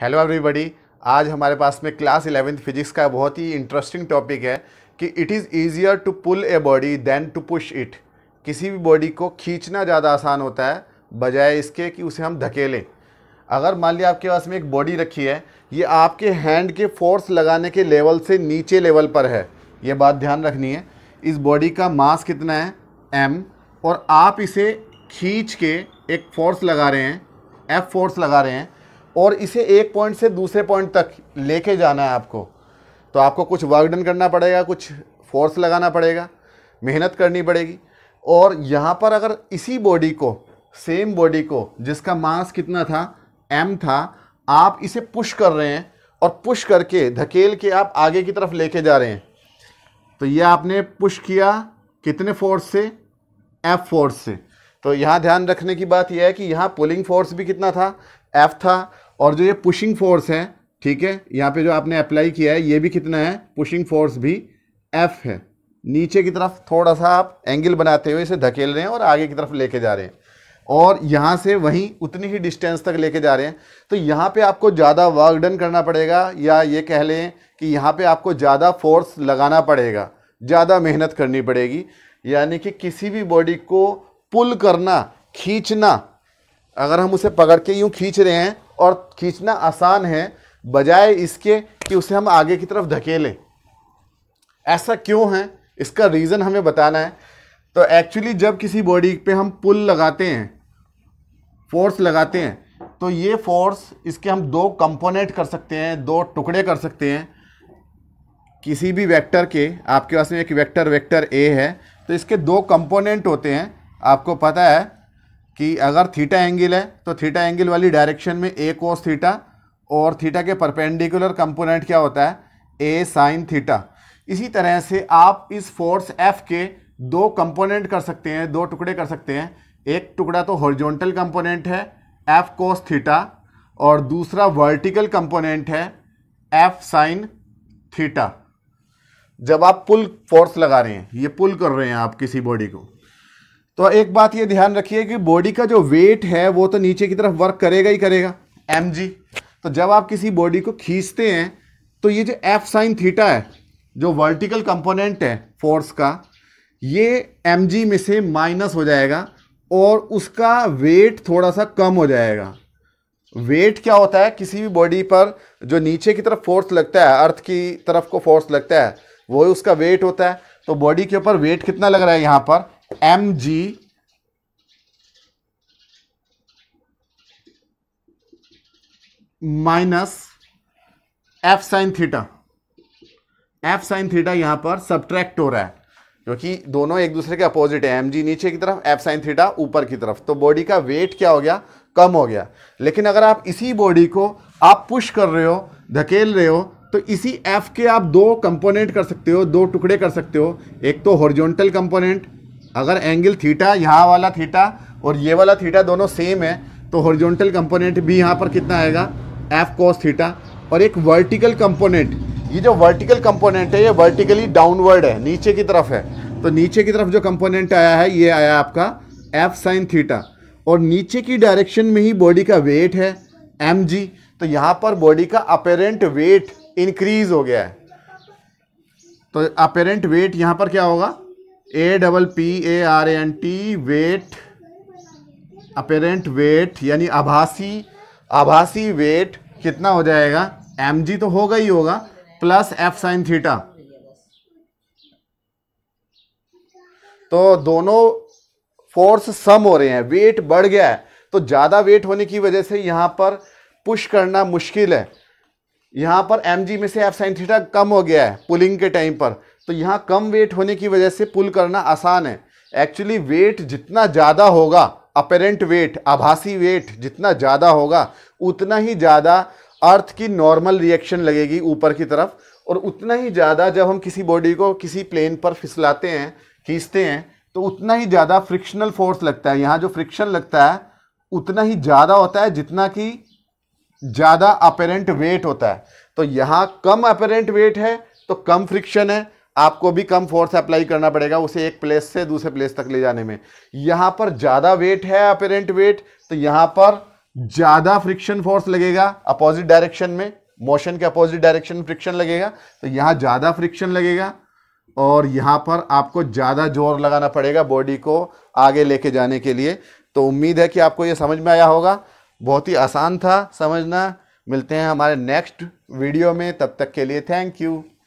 hello everybody आज हमारे पास में क्लास इलेवेंथ फिजिक्स का बहुत ही इंटरेस्टिंग टॉपिक है कि it is easier to pull a body than to push it किसी भी बॉडी को खींचना ज़्यादा आसान होता है बजाय इसके कि उसे हम धकेलें अगर मान लिया आपके पास में एक बॉडी रखी है ये आपके हैंड के फोर्स लगाने के लेवल से नीचे लेवल पर है ये बात ध्यान रखनी है इस बॉडी का मास कितना है एम और आप इसे खींच के एक फोर्स लगा रहे हैं एफ फोर्स लगा रहे हैं और इसे एक पॉइंट से दूसरे पॉइंट तक लेके जाना है आपको तो आपको कुछ वर्क डन करना पड़ेगा कुछ फोर्स लगाना पड़ेगा मेहनत करनी पड़ेगी और यहाँ पर अगर इसी बॉडी को सेम बॉडी को जिसका मास कितना था एम था आप इसे पुश कर रहे हैं और पुश करके धकेल के आप आगे की तरफ लेके जा रहे हैं तो ये आपने पुश किया कितने फोर्स से एफ फोर्स से तो यहाँ ध्यान रखने की बात यह है कि यहाँ पुलिंग फोर्स भी कितना था एफ था और जो ये पुशिंग फोर्स है ठीक है यहाँ पे जो आपने अप्लाई किया है ये भी कितना है पुशिंग फोर्स भी एफ है नीचे की तरफ थोड़ा सा आप एंगल बनाते हुए इसे धकेल रहे हैं और आगे की तरफ लेके जा रहे हैं और यहाँ से वहीं उतनी ही डिस्टेंस तक लेके जा रहे हैं तो यहाँ पे आपको ज़्यादा वर्क डन करना पड़ेगा या ये कह लें कि यहाँ पे आपको ज़्यादा फोर्स लगाना पड़ेगा ज़्यादा मेहनत करनी पड़ेगी यानी कि किसी भी बॉडी को पुल करना खींचना अगर हम उसे पकड़ के यूँ खींच रहे हैं और खींचना आसान है बजाय इसके कि उसे हम आगे की तरफ धकेलें ऐसा क्यों है इसका रीज़न हमें बताना है तो एक्चुअली जब किसी बॉडी पे हम पुल लगाते हैं फोर्स लगाते हैं तो ये फोर्स इसके हम दो कंपोनेंट कर सकते हैं दो टुकड़े कर सकते हैं किसी भी वेक्टर के आपके पास में एक वेक्टर वेक्टर ए है तो इसके दो कंपोनेंट होते हैं आपको पता है कि अगर थीटा एंगल है तो थीटा एंगल वाली डायरेक्शन में ए कोस थीटा और थीटा के परपेंडिकुलर कंपोनेंट क्या होता है ए साइन थीटा इसी तरह से आप इस फोर्स एफ के दो कंपोनेंट कर सकते हैं दो टुकड़े कर सकते हैं एक टुकड़ा तो हॉरिजॉन्टल कंपोनेंट है एफ कोस थीटा और दूसरा वर्टिकल कंपोनेंट है एफ साइन थीटा जब आप पुल फोर्स लगा रहे हैं ये पुल कर रहे हैं आप किसी बॉडी को तो एक बात ये ध्यान रखिए कि बॉडी का जो वेट है वो तो नीचे की तरफ वर्क करेगा ही करेगा एम तो जब आप किसी बॉडी को खींचते हैं तो ये जो एफ साइन थीटा है जो वर्टिकल कंपोनेंट है फोर्स का ये एम में से माइनस हो जाएगा और उसका वेट थोड़ा सा कम हो जाएगा वेट क्या होता है किसी भी बॉडी पर जो नीचे की तरफ फोर्स लगता है अर्थ की तरफ को फोर्स लगता है वो उसका वेट होता है तो बॉडी के ऊपर वेट कितना लग रहा है यहाँ पर M G minus F sine theta F sine theta यहां पर सब्ट्रैक्ट हो रहा है क्योंकि दोनों एक दूसरे के अपोजिट है एम जी नीचे की तरफ एफ साइन थीटा ऊपर की तरफ तो बॉडी का वेट क्या हो गया कम हो गया लेकिन अगर आप इसी बॉडी को आप पुश कर रहे हो धकेल रहे हो तो इसी एफ के आप दो कंपोनेंट कर सकते हो दो टुकड़े कर सकते हो एक तो हॉरिजॉन्टल कंपोनेंट अगर एंगल थीटा यहाँ वाला थीटा और ये वाला थीटा दोनों सेम है तो हॉरिजॉन्टल कंपोनेंट भी यहाँ पर कितना आएगा एफ कॉस थीटा और एक वर्टिकल कंपोनेंट ये जो वर्टिकल कंपोनेंट है ये वर्टिकली डाउनवर्ड है नीचे की तरफ है तो नीचे की तरफ जो कंपोनेंट आया है ये आया आपका एफ साइन थीटा और नीचे की डायरेक्शन में ही बॉडी का वेट है एम जी तो यहाँ पर बॉडी का अपेरेंट वेट इंक्रीज हो गया है तो अपेरेंट वेट यहाँ पर क्या होगा A double P A R N T weight apparent weight यानी आभासी आभासी वेट कितना हो जाएगा एम जी तो होगा ही होगा प्लस एफ साइन थीटा तो दोनों फोर्स सम हो रहे हैं वेट बढ़ गया है तो ज़्यादा वेट होने की वजह से यहाँ पर पुश करना मुश्किल है यहाँ पर एम जी में से एफ साइन थीटा कम हो गया है पुलिंग के टाइम पर तो यहाँ कम वेट होने की वजह से पुल करना आसान है एक्चुअली वेट जितना ज़्यादा होगा अपेरेंट वेट आभासी वेट जितना ज़्यादा होगा उतना ही ज़्यादा अर्थ की नॉर्मल रिएक्शन लगेगी ऊपर की तरफ और उतना ही ज़्यादा जब हम किसी बॉडी को किसी प्लेन पर फिसलाते हैं खींचते हैं तो उतना ही ज़्यादा फ्रिक्शनल फोर्स लगता है यहाँ जो फ्रिक्शन लगता है उतना ही ज़्यादा होता है जितना कि ज़्यादा अपेरेंट वेट होता है तो यहाँ कम अपेरेंट वेट है तो कम फ्रिक्शन है आपको भी कम फोर्स अप्लाई करना पड़ेगा उसे एक प्लेस से दूसरे प्लेस तक ले जाने में यहाँ पर ज़्यादा वेट है अपेरेंट वेट तो यहाँ पर ज़्यादा फ्रिक्शन फोर्स लगेगा अपोजिट डायरेक्शन में मोशन के अपोजिट डायरेक्शन फ्रिक्शन लगेगा तो यहाँ ज़्यादा फ्रिक्शन लगेगा और यहाँ पर आपको ज़्यादा जोर लगाना पड़ेगा बॉडी को आगे लेके जाने के लिए तो उम्मीद है कि आपको ये समझ में आया होगा बहुत ही आसान था समझना मिलते हैं हमारे नेक्स्ट वीडियो में तब तक के लिए थैंक यू